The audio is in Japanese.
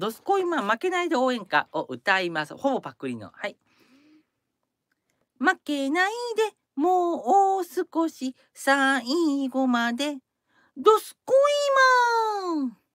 ドスコイマン負けないで応援歌を歌います。ほぼパクリの。はい。負けないでもう少し最後までドスコイマ